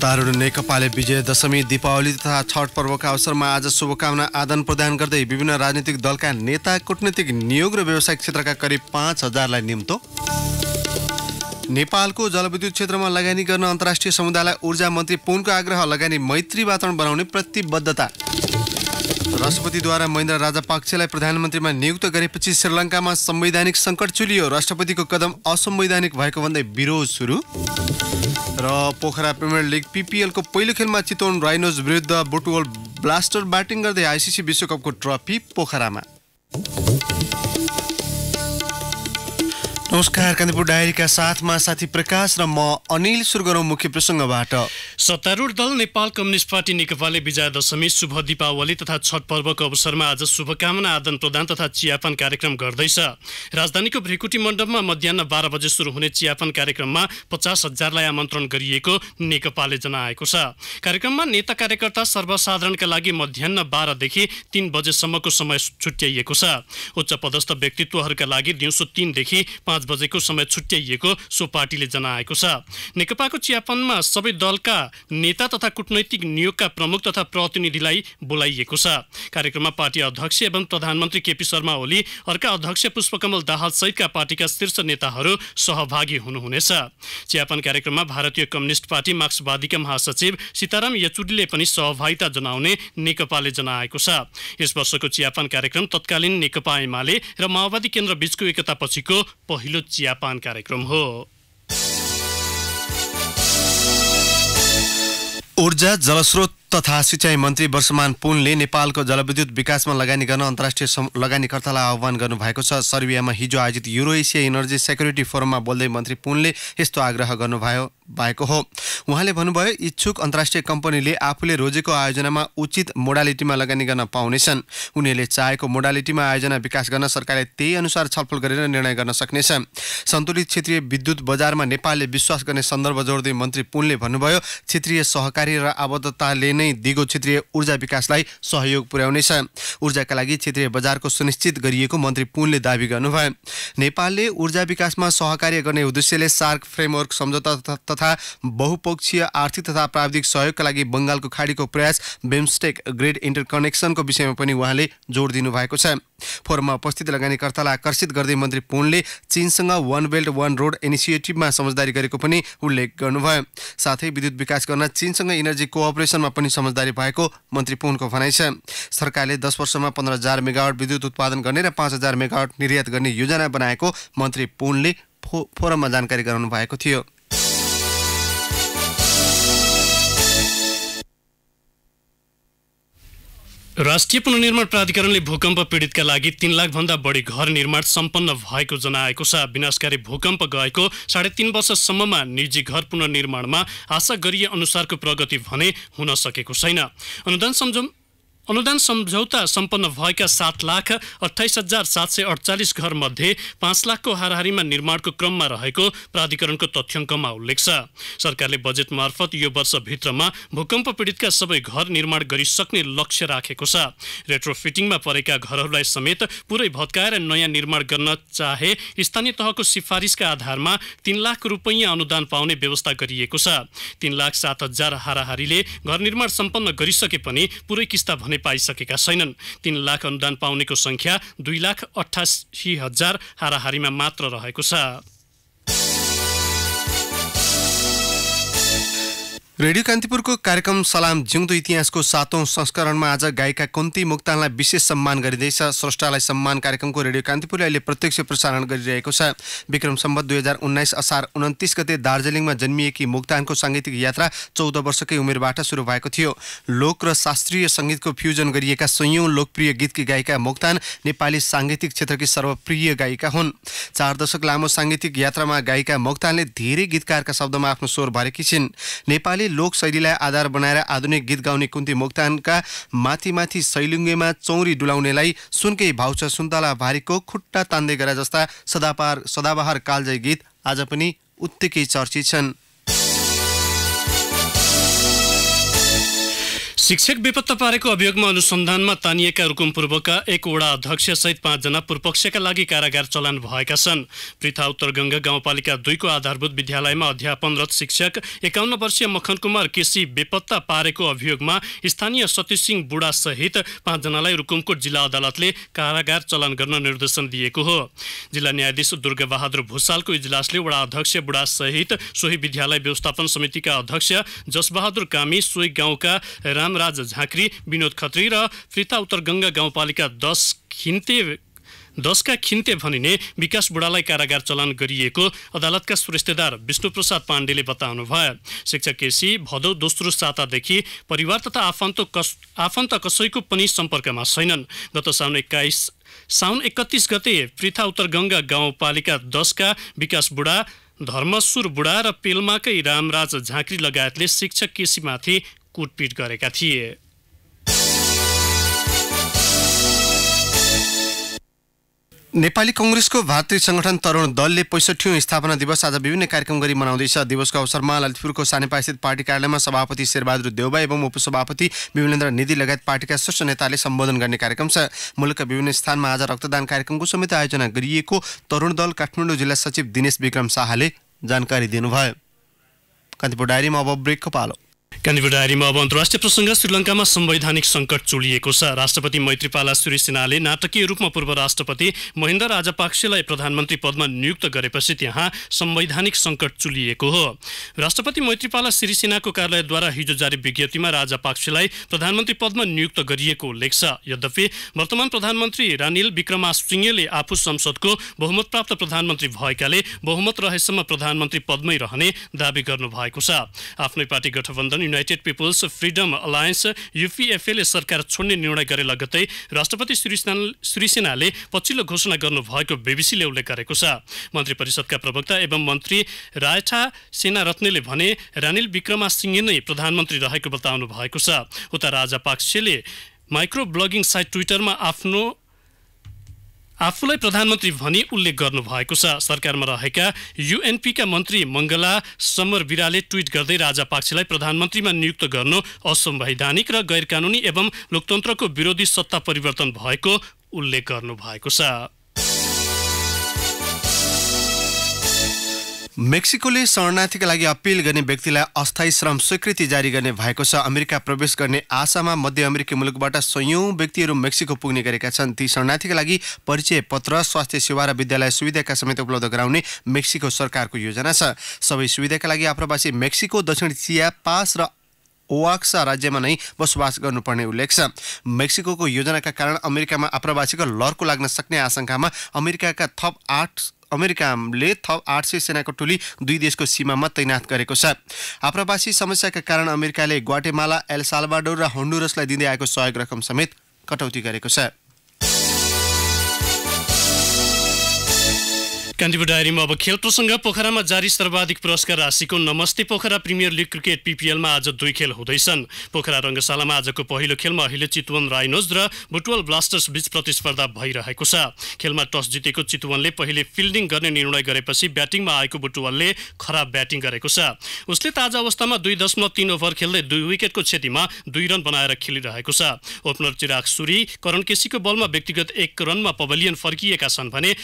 श्रोताहरू नेकपाले विजय दशमी दीपावली तथा छठ पर्वका अवसरमा आज शुभकामना आदान प्रदान गर्दै विभिन्न राजनीतिक दलका नेता कुटनीतिक नियोग र व्यवसायिक क्षेत्रका करिब पाँच हजारलाई निम्तो नेपालको जलविद्युत क्षेत्रमा लगानी गर्न अन्तर्राष्ट्रिय समुदायलाई ऊर्जा मन्त्री पुनको आग्रह लगानी मैत्री वातावरण बनाउने प्रतिबद्धता राष्ट्रपतिद्वारा महेन्द्र राजापाक्सेलाई प्रधानमन्त्रीमा नियुक्त गरेपछि श्रीलङ्कामा संवैधानिक सङ्कट चुलियो राष्ट्रपतिको कदम असंवैधानिक भएको भन्दै विरोध सुरु र पोखरा प्रिमियर लिग पिपिएलको पहिलो खेलमा चितवन राइनोज विरुद्ध बोटवल ब्लास्टर ब्याटिङ गर्दै आइसिसी विश्वकपको ट्रफी पोखरामा नमस्कार कान्तिपुर डायरीका साथमा साथी प्रकाश र म अनिल सुरगरौँ मुख्य प्रसङ्गबाट सत्तारूढ दल नेपाल कम्युनिस्ट पार्टी नेकपाले विजया दशमी शुभ दीपावली तथा छठ पर्वको अवसरमा आज शुभकामना आदान प्रदान तथा चियापान कार्यक्रम गर्दैछ राजधानीको भ्रिकुटी मण्डपमा मध्याह बाह्र बजे सुरु हुने चियापान कार्यक्रममा पचास हजारलाई आमन्त्रण गरिएको नेकपाले जनाएको छ कार्यक्रममा नेता कार्यकर्ता सर्वसाधारणका लागि मध्याह बाह्रदेखि तिन बजेसम्मको समय छुट्याइएको छ उच्च पदस्थ व्यक्तित्वहरूका लागि दिउँसो तिनदेखि पाँच पाँच बजेको समय छुट्याइएको सो पार्टीले जनाएको छ नेकपाको चियापनमा सबै दलका नेता तथा कुटनैतिक नियोगका प्रमुख तथा प्रतिनिधिलाई बोलाइएको छ कार्यक्रममा पार्टी अध्यक्ष एवं प्रधानमन्त्री केपी शर्मा ओली अर्का अध्यक्ष पुष्पकमल दाहाल सहितका पार्टीका शीर्ष नेताहरू सहभागी हुनुहुनेछ चियापन कार्यक्रममा भारतीय कम्युनिस्ट पार्टी मार्क्सवादीका महासचिव सीताराम येचुरीले पनि सहभागिता जनाउने नेकपाले जनाएको छ यस वर्षको चियापन कार्यक्रम तत्कालीन नेकपा एमाले र माओवादी केन्द्र बीचको एकतापछिको पहिलो रसिलो चियापान कार्यक्रम हो ऊर्जा जलस्रोत तथा सिँचाइ मन्त्री वर्षमान पुनले नेपालको जलविद्युत विकासमा लगानी गर्न अन्तर्राष्ट्रिय लगानीकर्तालाई आह्वान गर्नुभएको छ सर्बियामा हिजो आयोजित युरोएसिया इनर्जी सेक्युरिटी फोरममा बोल्दै मन्त्री पुनले यस्तो आग्रह गर्नुभयो भएको हो उहाँले भन्नुभयो इच्छुक अन्तर्राष्ट्रिय कम्पनीले आफूले रोजेको आयोजनामा उचित मोडालिटीमा लगानी गर्न पाउनेछन् उनीहरूले चाहेको मोडालिटीमा आयोजना विकास गर्न सरकारले त्यही अनुसार छलफल गरेर निर्णय गर्न सक्नेछ सन्तुलित क्षेत्रीय विद्युत बजारमा नेपालले विश्वास गर्ने सन्दर्भ जोड्दै मन्त्री पुनले भन्नुभयो क्षेत्रीय सहकारी र आबद्धताले नै दिगो क्षेत्रीय ऊर्जा विकासलाई सहयोग पुर्याउनेछ ऊर्जाका लागि क्षेत्रीय बजारको सुनिश्चित गरिएको मन्त्री पुनले दावी गर्नुभयो नेपालले ऊर्जा विकासमा सहकार्य गर्ने उद्देश्यले सार्क फ्रेमवर्क सम्झौता तथा बहुपक्षीय आर्थिक तथा प्राविधिक सहयोगका लागि बङ्गालको खाडीको प्रयास बेम्स्टेक ग्रेड इन्टरकनेक्सनको विषयमा पनि उहाँले जोड दिनुभएको छ फोरममा उपस्थित लगानीकर्तालाई आकर्षित गर्दै मन्त्री पुनले चीनसँग वान बेल्ट वान रोड इनिसिएटिभमा समझदारी गरेको पनि उल्लेख गर्नुभयो साथै विद्युत विकास गर्न चीनसँग इनर्जी कोअपरेसनमा पनि समझदारी भएको मन्त्री पुनको भनाइ छ सरकारले दस वर्षमा पन्ध्र हजार मेगावट विद्युत उत्पादन गर्ने र पाँच हजार मेगावाट निर्यात गर्ने योजना बनाएको मन्त्री पुनले फो फोरममा जानकारी गराउनु भएको थियो राष्ट्रिय पुनर्निर्माण प्राधिकरणले भूकम्प पीडितका लागि तीन लाखभन्दा बढी घर निर्माण सम्पन्न भएको जनाएको छ विनाशकारी भूकम्प गएको साढे तिन वर्षसम्ममा निजी घर पुनर्निर्माणमा आशा गरिए अनुसारको प्रगति भने हुन सकेको छैन अनुदान सम्झौता अनुदान सम्झौता सम्पन्न भएका सात लाख अठाइस हजार सात सय अडचालिस घरमध्ये पाँच लाखको हाराहारीमा निर्माणको क्रममा रहेको प्राधिकरणको तथ्याङ्कमा उल्लेख छ सरकारले बजेट मार्फत यो वर्षभित्रमा भूकम्प पीडितका सबै घर निर्माण गरिसक्ने लक्ष्य राखेको छ रेट्रोफिटिङमा परेका घरहरूलाई समेत पुरै भत्काएर नयाँ निर्माण गर्न चाहे स्थानीय तहको सिफारिसका आधारमा तीन लाख रुपैयाँ अनुदान पाउने व्यवस्था गरिएको छ तीन लाख सात हजार हाराहारीले घर निर्माण सम्पन्न गरिसके पनि पुरै किस्ता भने पाइसकेका छैनन् तीन लाख अनुदान पाउनेको सङ्ख्या दुई लाख अठासी हजार हाराहारीमा मात्र रहेको छ रेडियो कान्तिपुरको कार्यक्रम सलाम जिउँदो इतिहासको सातौँ संस्करणमा आज गायिका कुन्ती मुक्तानलाई विशेष सम्मान गरिँदैछ स्रष्टालाई सम्मान कार्यक्रमको रेडियो कान्तिपुरले अहिले प्रत्यक्ष प्रसारण गरिरहेको छ विक्रम सम्बत दुई हजार उन्नाइस असार उन्तिस गते दार्जिलिङमा जन्मिएकी मुक्तानको साङ्गीतिक यात्रा चौध वर्षकै उमेरबाट सुरु भएको थियो लोक र शास्त्रीय सङ्गीतको फ्युजन गरिएका सयौँ लोकप्रिय गीतकी गायिका मुक्तान नेपाली साङ्गीतिक क्षेत्रकी सर्वप्रिय गायिका हुन् चार दशक लामो साङ्गीतिक यात्रामा गायिका मुक्तानले धेरै गीतकारका शब्दमा आफ्नो स्वर भरेकी छिन् नेपाली लोक शैलीलाई आधार बनाएर आधुनिक गीत गाउने कुन्ती मोक्तानका माथि माथि सैलुङ्गेमा चौरी डुलाउनेलाई सुनकै भाउछ सुन्तला भारीको खुट्टा तान्दै गरा जस्ता सदापार सदाबहार कालजय गीत आज पनि उत्तिकै चर्चित छन् शिक्षक बेपत्ता पारेको अभियोगमा अनुसन्धानमा तानिएका रुकुम पूर्वका एक वडा अध्यक्ष सहित पाँचजना पूर्वपक्षका लागि कारागार चलान भएका छन् पृथा गङ्गा गाउँपालिका दुईको आधारभूत विद्यालयमा अध्यापनरत शिक्षक एकाउन्न वर्षीय मखन कुमार केसी बेपत्ता पारेको अभियोगमा स्थानीय सतीश सिंह बुढासहित पाँचजनालाई रुकुमकोट जिल्ला अदालतले कारागार चलान गर्न निर्देशन दिएको हो जिल्ला न्यायाधीश दुर्गाबहादुर भूषालको इजलासले वडा अध्यक्ष सहित सोही विद्यालय व्यवस्थापन समितिका अध्यक्ष जसबहादुर कामी सोही गाउँका राम राज झाँक्री विनोद खत्री र फिर्ता उत्तर गङ्गा गाउँपालिका दस खिन्ते दसका खिन्ते भनिने विकास बुढालाई कारागार चलान गरिएको अदालतका सुरेस्तेदार विष्णुप्रसाद पाण्डेले बताउनु भयो शिक्षक केसी भदौ दोस्रो सातादेखि परिवार तथा आफन्त कस आफन्त कसैको पनि सम्पर्कमा छैनन् गत साउन एक्काइस साउन एकतिस गते पृथा उत्तर गङ्गा गाउँपालिका दसका विकास बुढा धर्मसुर बुढा र पेलमाकै रामराज झाँक्री लगायतले शिक्षक केसीमाथि कुटपिट गरेका थिए नेपाली कङ्ग्रेसको भारतीय सङ्गठन तरुण दलले पैँसठौँ स्थापना दिवस आज विभिन्न कार्यक्रम गरी मनाउँदैछ दिवसको अवसरमा ललितपुरको सानेपास्थित पार्टी कार्यालयमा सभापति शेरबहादुर देउबा एवं उपसभापति विमलेन्द्र निधि लगायत पार्टीका शीर्ष नेताले सम्बोधन गर्ने कार्यक्रम छ मुलुकका विभिन्न स्थानमा आज रक्तदान कार्यक्रमको समेत आयोजना गरिएको तरुण दल काठमाडौँ जिल्ला सचिव दिनेश विक्रम शाहले जानकारी दिनुभयो कान्तिपुर डायरीमा अब ब्रेकको पालो कान्तिपुर डायरीमा अब अन्तर्राष्ट्रिय प्रसङ्ग श्रीलङ्कामा संवैधानिक सङ्कट चुलिएको छ राष्ट्रपति मैत्रीपाला सिरिसेनाले नाटकीय रूपमा पूर्व राष्ट्रपति महेन्द्र राजापाक्सेलाई प्रधानमन्त्री पदमा नियुक्त गरेपछि त्यहाँ संवैधानिक सङ्कट चुलिएको हो राष्ट्रपति मैत्रीपाला सिरिसेनाको कार्यालयद्वारा हिजो जारी विज्ञप्तिमा राजापाक्सेलाई प्रधानमन्त्री पदमा नियुक्त गरिएको उल्लेख छ यद्यपि वर्तमान प्रधानमन्त्री रानिल विक्रमा सिंहले आफू संसदको बहुमत प्राप्त प्रधानमन्त्री भएकाले बहुमत रहेसम्म प्रधानमन्त्री पदमै रहने दावी गर्नुभएको छ आफ्नै पार्टी गठबन्धन गठबन्धन युनाइटेड पिपुल्स फ्रिडम अलायन्स युपिएफएले सरकार छोड्ने निर्णय गरे लगतै राष्ट्रपति सिरिसेनाले पछिल्लो घोषणा गर्नुभएको बीबीसीले उल्लेख गरेको छ मन्त्री परिषदका प्रवक्ता एवं मन्त्री रायठा सेना सेनारत्नेले भने रानिल विक्रमा सिंहे नै प्रधानमन्त्री रहेको बताउनु भएको छ उता राजा पाक्सेले माइक्रो ब्लगिङ साइट ट्विटरमा आफ्नो आफूलाई प्रधानमन्त्री भनी उल्लेख गर्नुभएको छ सरकारमा रहेका युएनपीका मन्त्री मङ्गला समर विराले ट्विट गर्दै राजा पाक्सेलाई प्रधानमन्त्रीमा नियुक्त गर्नु असंवैधानिक र गैरकानुनी एवं लोकतन्त्रको विरोधी सत्ता परिवर्तन भएको उल्लेख गर्नुभएको छ मेक्सिकोले शरणार्थीका लागि अपिल गर्ने व्यक्तिलाई अस्थायी श्रम स्वीकृति जारी गर्ने भएको छ अमेरिका प्रवेश गर्ने आशामा मध्य अमेरिकी मुलुकबाट सयौँ व्यक्तिहरू मेक्सिको पुग्ने गरेका छन् ती शरणार्थीका लागि परिचय पत्र स्वास्थ्य सेवा र विद्यालय सुविधाका समेत उपलब्ध गराउने मेक्सिको सरकारको योजना छ सबै सुविधाका लागि आप्रवासी मेक्सिको दक्षिण चिया पास र ओवाक्सा राज्यमा नै बसोबास गर्नुपर्ने उल्लेख छ मेक्सिको योजनाका कारण अमेरिकामा आप्रवासीको लर्को लाग्न सक्ने आशंकामा अमेरिकाका थप आठ अमेरिकाले थप आठ सय सेनाको टोली दुई देशको सीमामा तैनात गरेको छ आप्रवासी समस्याका कारण अमेरिकाले ग्वाटेमाला एलसालबाडोर र होन्डुरसलाई दिँदै आएको सहयोग रकम समेत कटौती गरेको छ कान्तिपुर डायरीमा अब खेल प्रसङ्ग पोखरामा जारी सर्वाधिक पुरस्कार राशिको Namaste Pokhara Premier League cricket पिपिएलमा आज दुई खेल हुँदैछन् पोखरा रङ्गशालामा आजको पहिलो खेलमा अहिले चितवन राइनोज र बुटवल ब्लास्टर्स बीच प्रतिस्पर्धा भइरहेको छ खेलमा टस जितेको चितवनले पहिले फिल्डिङ गर्ने निर्णय गरेपछि ब्याटिङमा आएको बुटवलले खराब ब्याटिङ गरेको छ उसले ताजा अवस्थामा दुई दशमलव तीन ओभर खेल्दै दुई विकेटको क्षतिमा दुई रन बनाएर खेलिरहेको छ ओपनर चिराग सूरी करण केसीको बलमा व्यक्तिगत एक रनमा पवेलियन फर्किएका छन् भने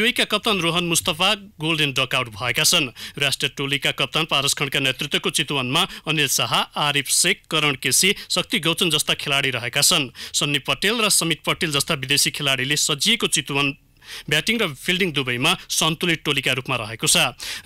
युएका कप्तान रोहन मुस्तफा गोल्डेन डकआउट भएका छन् राष्ट्रिय टोलीका कप्तान पारस खण्डका नेतृत्वको चितवनमा अनिल शाह आरिफ शेख करण केसी शक्ति गौचन जस्ता खेलाडी रहेका छन् सन्नी पटेल र समित पटेल जस्ता विदेशी खेलाडीले सजिएको चितवन ब्याटिङ र फिल्डिङ दुवैमा सन्तुलित टोलीका रूपमा रहेको छ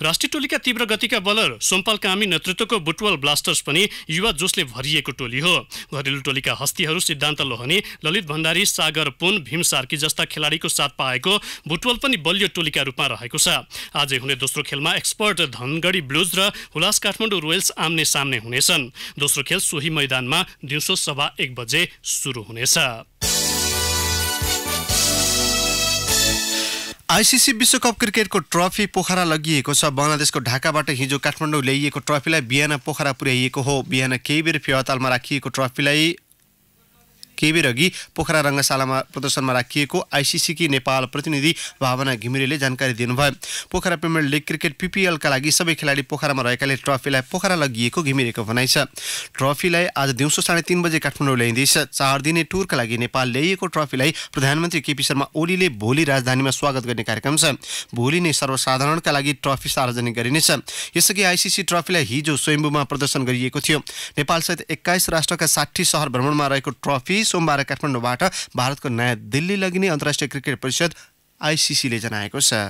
राष्ट्रिय टोलीका तीव्र गतिका बलर सोमपाल कामी नेतृत्वको बुटवल ब्लास्टर्स पनि युवा जोसले भरिएको टोली हो घरेलु टोलीका हस्तीहरू सिद्धान्त लोहनी ललित भण्डारी सागर पुन भीम सार्की जस्ता खेलाडीको साथ पाएको बुटवल पनि बलियो टोलीका रूपमा रहेको छ आज हुने दोस्रो खेलमा एक्सपर्ट धनगढी ब्लुज र हुलास काठमाडौँ रोयल्स आम्ने सामने हुनेछन् दोस्रो खेल सोही मैदानमा दिउँसो सभा एक बजे सुरु हुनेछ आइसिसी विश्वकप क्रिकेटको ट्रफी पोखरा लगिएको छ बङ्गलादेशको ढाकाबाट हिजो काठमाडौँ ल्याइएको ट्रफीलाई बिहान पोखरा पुर्याइएको हो बिहान केही बेर फेवातालमा राखिएको ट्रफीलाई केबेर अघि पोखरा रङ्गशालामा प्रदर्शनमा राखिएको आइसिसीकी नेपाल प्रतिनिधि भावना घिमिरेले जानकारी दिनुभयो पोखरा प्रिमियर लिग क्रिकेट पिपिएलका लागि सबै खेलाडी पोखरामा रहेकाले ट्रफीलाई पोखरा लगिएको घिमिरेको भनाइ छ ट्रफीलाई आज दिउँसो साढे तिन बजे काठमाडौँ ल्याइँदैछ चार दिने टुरका लागि नेपाल ल्याइएको ट्रफीलाई प्रधानमन्त्री केपी शर्मा ओलीले भोलि राजधानीमा स्वागत गर्ने कार्यक्रम छ भोलि नै सर्वसाधारणका लागि ट्रफी सार्वजनिक गरिनेछ यसअघि आइसिसी ट्रफीलाई हिजो स्वयम्भूमा प्रदर्शन गरिएको थियो नेपालसहित एक्काइस राष्ट्रका साठी सहर भ्रमणमा रहेको ट्रफी सोमबार काठमाडौँबाट भारतको नयाँ दिल्ली लगिने अन्तर्राष्ट्रिय क्रिकेट परिषद आइसिसीले जनाएको छ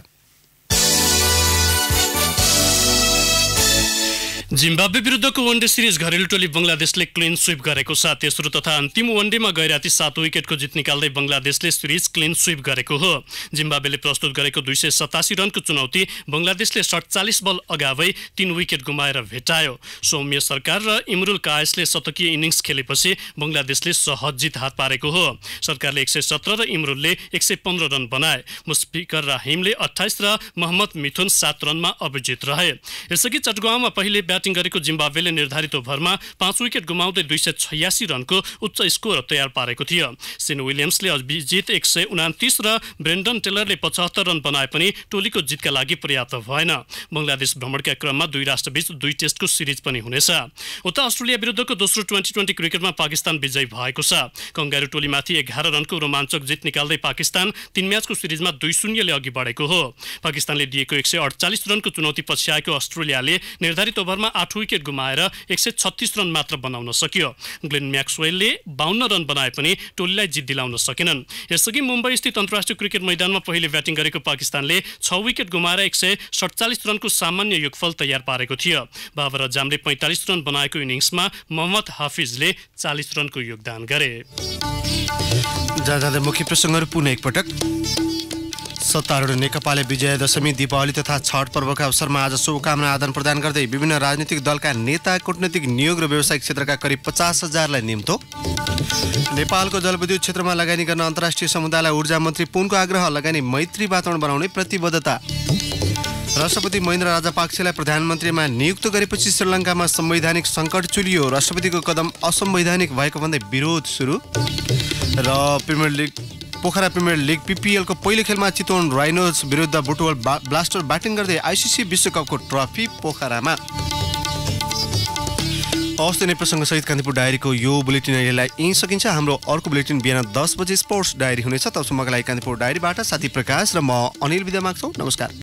जिम्बाब्वे विरुद्धको वनडे सिरिज घरेलु टोली बङ्गलादेशले क्लिन स्विप गरेको छ तेस्रो तथा अन्तिम वनडेमा गैराती सात विकेटको जित निकाल्दै बङ्गलादेशले सिरिज क्लिन स्विप गरेको हो जिम्बाब्वेले प्रस्तुत गरेको दुई सय सतासी रनको चुनौती बङ्गलादेशले सडचालिस बल अगावै तीन विकेट गुमाएर भेटायो सौम्य सरकार र इमरुल कायसले शतकीय इनिङ्स खेलेपछि बङ्गलादेशले सहज जित हात पारेको हो सरकारले एक सय सत्र र इमरुलले एक सय पन्ध्र रन बनाए मुस्फिकर राहिमले अठाइस र मोहम्मद मिथुन सात रनमा अभिजित रहे यसअघि चटगुवामा पहिले ब्याटिङ गरेको जिम्बावेले निर्धारित ओभरमा पाँच विकेट गुमाउँदै दुई सय छयासी रनको उच्च स्कोर तयार पारेको थियो सेन विलियम्सले अभिजित एक सय उनातिस र ब्रेन्डन टेलरले पचहत्तर रन बनाए पनि टोलीको जितका लागि पर्याप्त भएन बङ्गलादेश भ्रमणका क्रममा दुई राष्ट्रबीच दुई टेस्टको सिरिज पनि हुनेछ उता अस्ट्रेलिया विरुद्धको दोस्रो ट्वेन्टी ट्वेन्टी क्रिकेटमा पाकिस्तान विजयी भएको छ कङ्गारू टोलीमाथि एघार रनको रोमाञ्चक जित निकाल्दै पाकिस्तान तीन म्याचको सिरिजमा दुई शून्यले अघि बढेको हो पाकिस्तानले दिएको एक सय अडचालिस रनको चुनौती पछ्याएको अस्ट्रेलियाले निर्धारित ओभरमा ओभरमा आठ विकेट गुमाएर एक सय छत्तिस रन मात्र बनाउन सकियो ग्लेन म्याक्सवेलले बाहन्न रन बनाए पनि टोलीलाई जित दिलाउन सकेनन् यसअघि मुम्बई स्थित अन्तर्राष्ट्रिय क्रिकेट मैदानमा पहिले ब्याटिङ गरेको पाकिस्तानले छ विकेट गुमाएर एक सय सडचालिस रनको सामान्य योगफल तयार पारेको थियो बाबर जामले पैँतालिस रन बनाएको इनिङ्समा मोहम्मद हाफिजले चालिस रनको योगदान गरे जाँदै मुख्य प्रसङ्गहरू पुनः एकपटक सत्तारूढ नेकपाले दशमी दीपावली तथा छठ पर्वका अवसरमा आज शुभकामना आदान प्रदान गर्दै विभिन्न राजनीतिक दलका नेता कूटनीतिक नियोग र व्यवसायिक क्षेत्रका करिब पचास हजारलाई निम्तो नेपालको जलविद्युत क्षेत्रमा लगानी गर्न अन्तर्राष्ट्रिय समुदायलाई ऊर्जा मन्त्री पुनको आग्रह लगानी मैत्री वातावरण बनाउने प्रतिबद्धता राष्ट्रपति महेन्द्र राजापाक्सेलाई प्रधानमन्त्रीमा नियुक्त गरेपछि श्रीलङ्कामा संवैधानिक सङ्कट चुलियो राष्ट्रपतिको कदम असंवैधानिक भएको भन्दै विरोध सुरु र Premier League Pokhara Premier League पिपिएलको पहिलो खेलमा चितवन राइनोज विरुद्ध बुटवल ब्लास्टर ब्याटिङ गर्दै आइसिसी विश्वकपको ट्रफी पोखरामा हवस् त प्रसङ्गसहित कान्तिपुर डायरीको यो बुलेटिन अहिलेलाई यहीँ सकिन्छ हाम्रो अर्को बुलेटिन बिहान दस बजे स्पोर्ट्स डायरी हुनेछ तबसम्मको लागि कान्तिपुर डायरीबाट साथी प्रकाश र म अनिल विदा माग्छौँ नमस्कार